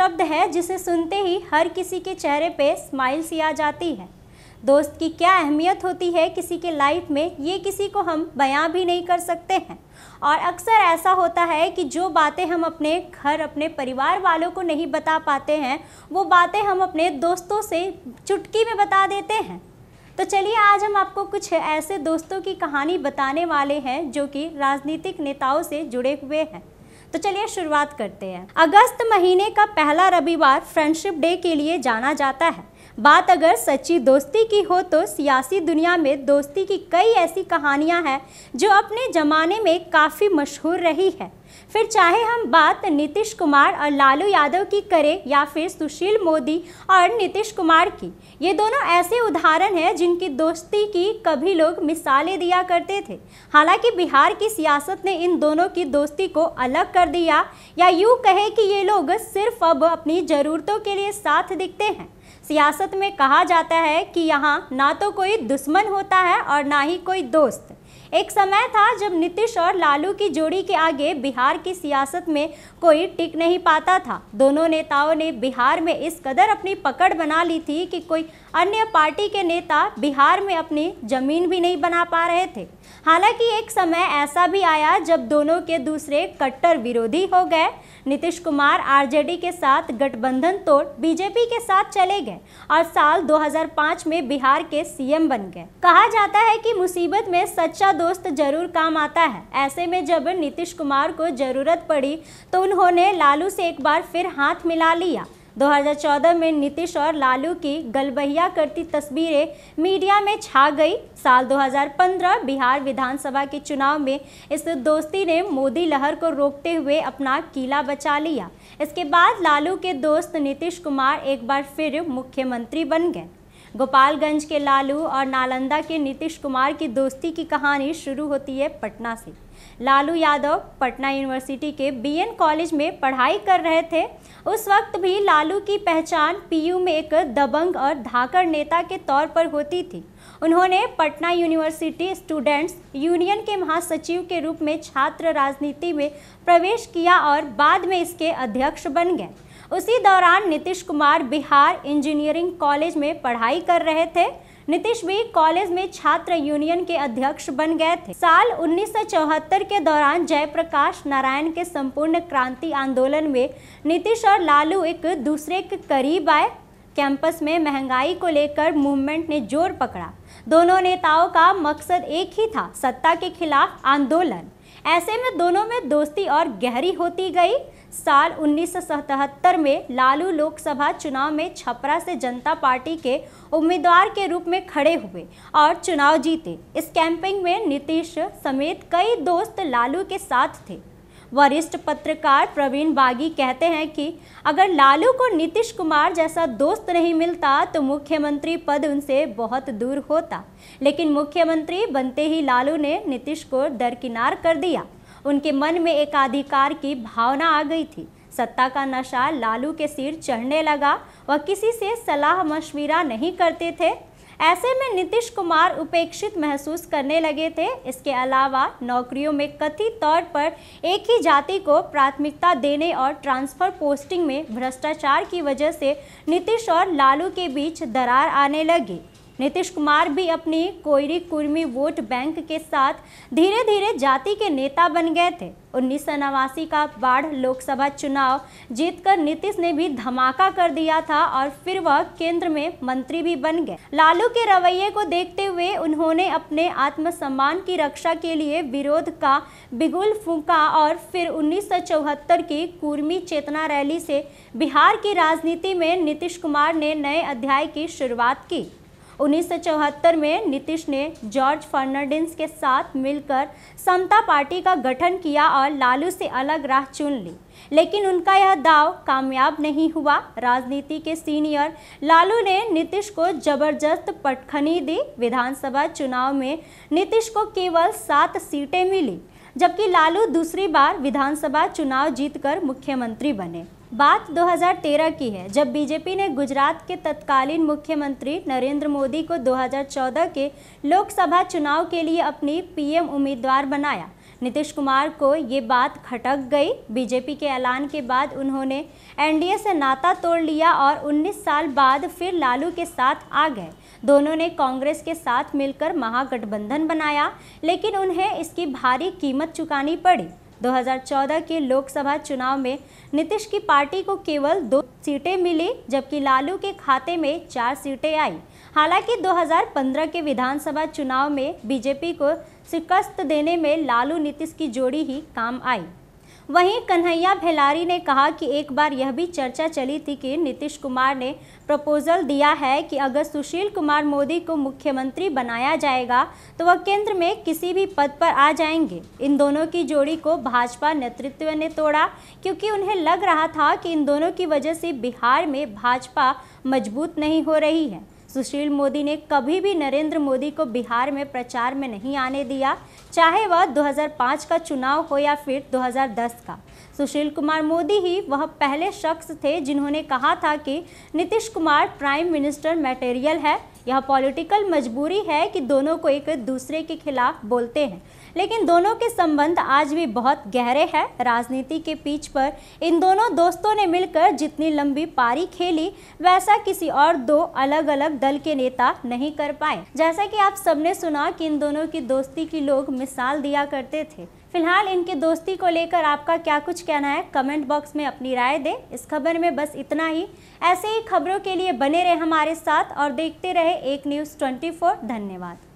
शब्द है जिसे सुनते ही हर किसी के चेहरे पे स्माइल सी आ जाती है दोस्त की क्या अहमियत होती है किसी के लाइफ में ये किसी को हम बयां भी नहीं कर सकते हैं और अक्सर ऐसा होता है कि जो बातें हम अपने घर अपने परिवार वालों को नहीं बता पाते हैं वो बातें हम अपने दोस्तों से चुटकी में बता देते हैं तो चलिए आज हम आपको कुछ ऐसे दोस्तों की कहानी बताने वाले हैं जो कि राजनीतिक नेताओं से जुड़े हुए हैं तो चलिए शुरुआत करते हैं अगस्त महीने का पहला रविवार फ्रेंडशिप डे के लिए जाना जाता है बात अगर सच्ची दोस्ती की हो तो सियासी दुनिया में दोस्ती की कई ऐसी कहानियां हैं जो अपने ज़माने में काफ़ी मशहूर रही है फिर चाहे हम बात नीतीश कुमार और लालू यादव की करें या फिर सुशील मोदी और नीतीश कुमार की ये दोनों ऐसे उदाहरण हैं जिनकी दोस्ती की कभी लोग मिसालें दिया करते थे हालांकि बिहार की सियासत ने इन दोनों की दोस्ती को अलग कर दिया या यूँ कहे कि ये लोग सिर्फ अब अपनी ज़रूरतों के लिए साथ दिखते हैं सियासत में कहा जाता है कि यहाँ ना तो कोई दुश्मन होता है और ना ही कोई दोस्त एक समय था जब नीतीश और लालू की जोड़ी के आगे बिहार की सियासत में कोई टिक नहीं पाता था दोनों नेताओं ने बिहार में इस कदर अपनी पकड़ बना ली थी कि कोई अन्य पार्टी के नेता बिहार में अपनी जमीन भी नहीं बना पा रहे थे हालांकि एक समय ऐसा भी आया जब दोनों के दूसरे कट्टर विरोधी हो गए नीतीश कुमार आरजेडी के साथ गठबंधन तोड़ बीजेपी के साथ चले गए और साल 2005 में बिहार के सीएम बन गए कहा जाता है कि मुसीबत में सच्चा दोस्त जरूर काम आता है ऐसे में जब नीतीश कुमार को ज़रूरत पड़ी तो उन्होंने लालू से एक बार फिर हाथ मिला लिया 2014 में नीतीश और लालू की गलबहिया करती तस्वीरें मीडिया में छा गई साल 2015 बिहार विधानसभा के चुनाव में इस दोस्ती ने मोदी लहर को रोकते हुए अपना किला बचा लिया इसके बाद लालू के दोस्त नीतीश कुमार एक बार फिर मुख्यमंत्री बन गए गोपालगंज के लालू और नालंदा के नीतीश कुमार की दोस्ती की कहानी शुरू होती है पटना से लालू यादव पटना यूनिवर्सिटी के बीएन कॉलेज में पढ़ाई कर रहे थे उस वक्त भी लालू की पहचान पीयू में एक दबंग और धाकर नेता के तौर पर होती थी उन्होंने पटना यूनिवर्सिटी स्टूडेंट्स यूनियन के महासचिव के रूप में छात्र राजनीति में प्रवेश किया और बाद में इसके अध्यक्ष बन गए उसी दौरान नीतीश कुमार बिहार इंजीनियरिंग कॉलेज में पढ़ाई कर रहे थे नीतीश भी कॉलेज में छात्र यूनियन के अध्यक्ष बन गए थे साल 1974 के दौरान जयप्रकाश नारायण के संपूर्ण क्रांति आंदोलन में नीतीश और लालू एक दूसरे के करीब आए कैंपस में महंगाई को लेकर मूवमेंट ने जोर पकड़ा दोनों नेताओं का मकसद एक ही था सत्ता के खिलाफ आंदोलन ऐसे में दोनों में दोस्ती और गहरी होती गई साल उन्नीस में लालू लोकसभा चुनाव में छपरा से जनता पार्टी के उम्मीदवार के रूप में खड़े हुए और चुनाव जीते इस कैंपिंग में नीतीश समेत कई दोस्त लालू के साथ थे वरिष्ठ पत्रकार प्रवीण बागी कहते हैं कि अगर लालू को नीतीश कुमार जैसा दोस्त नहीं मिलता तो मुख्यमंत्री पद उनसे बहुत दूर होता लेकिन मुख्यमंत्री बनते ही लालू ने नीतीश को दरकिनार कर दिया उनके मन में एकाधिकार की भावना आ गई थी सत्ता का नशा लालू के सिर चढ़ने लगा वह किसी से सलाह मशविरा नहीं करते थे ऐसे में नीतीश कुमार उपेक्षित महसूस करने लगे थे इसके अलावा नौकरियों में कथित तौर पर एक ही जाति को प्राथमिकता देने और ट्रांसफ़र पोस्टिंग में भ्रष्टाचार की वजह से नीतीश और लालू के बीच दरार आने लगी नीतीश कुमार भी अपनी कोयरी कुर्मी वोट बैंक के साथ धीरे धीरे जाति के नेता बन गए थे उन्नीस सौ का बाढ़ लोकसभा चुनाव जीतकर नीतीश ने भी धमाका कर दिया था और फिर वह केंद्र में मंत्री भी बन गए लालू के रवैये को देखते हुए उन्होंने अपने आत्मसम्मान की रक्षा के लिए विरोध का बिगुल फूका और फिर उन्नीस की कुर्मी चेतना रैली से बिहार की राजनीति में नीतीश कुमार ने नए अध्याय की शुरुआत की 1974 में नीतीश ने जॉर्ज फर्नांडिस के साथ मिलकर समता पार्टी का गठन किया और लालू से अलग राह चुन ली लेकिन उनका यह दाव कामयाब नहीं हुआ राजनीति के सीनियर लालू ने नीतीश को जबरदस्त पटखनी दी विधानसभा चुनाव में नीतीश को केवल सात सीटें मिली जबकि लालू दूसरी बार विधानसभा चुनाव जीतकर मुख्यमंत्री बने बात 2013 की है जब बीजेपी ने गुजरात के तत्कालीन मुख्यमंत्री नरेंद्र मोदी को 2014 के लोकसभा चुनाव के लिए अपनी पीएम उम्मीदवार बनाया नीतीश कुमार को ये बात खटक गई बीजेपी के ऐलान के बाद उन्होंने एनडीए से नाता तोड़ लिया और 19 साल बाद फिर लालू के साथ आ गए दोनों ने कांग्रेस के साथ मिलकर महागठबंधन बनाया लेकिन उन्हें इसकी भारी कीमत चुकानी पड़ी 2014 के लोकसभा चुनाव में नीतीश की पार्टी को केवल दो सीटें मिली जबकि लालू के खाते में चार सीटें आई हालांकि 2015 के विधानसभा चुनाव में बीजेपी को शिकस्त देने में लालू नीतीश की जोड़ी ही काम आई वहीं कन्हैया भेलारी ने कहा कि एक बार यह भी चर्चा चली थी कि नीतीश कुमार ने प्रपोजल दिया है कि अगर सुशील कुमार मोदी को मुख्यमंत्री बनाया जाएगा तो वह केंद्र में किसी भी पद पर आ जाएंगे इन दोनों की जोड़ी को भाजपा नेतृत्व ने तोड़ा क्योंकि उन्हें लग रहा था कि इन दोनों की वजह से बिहार में भाजपा मजबूत नहीं हो रही है सुशील मोदी ने कभी भी नरेंद्र मोदी को बिहार में प्रचार में नहीं आने दिया चाहे वह 2005 का चुनाव हो या फिर 2010 का सुशील कुमार मोदी ही वह पहले शख्स थे जिन्होंने कहा था कि Nitish Kumar prime minister material है यह पॉलिटिकल मजबूरी है कि दोनों को एक दूसरे के खिलाफ बोलते हैं लेकिन दोनों के संबंध आज भी बहुत गहरे हैं राजनीति के पीच पर इन दोनों दोस्तों ने मिलकर जितनी लंबी पारी खेली वैसा किसी और दो अलग अलग दल के नेता नहीं कर पाए जैसा कि आप सबने सुना कि इन दोनों की दोस्ती की लोग मिसाल दिया करते थे फिलहाल इनके दोस्ती को लेकर आपका क्या कुछ कहना है कमेंट बॉक्स में अपनी राय दें इस खबर में बस इतना ही ऐसे ही खबरों के लिए बने रहे हमारे साथ और देखते रहे एक न्यूज़ ट्वेंटी धन्यवाद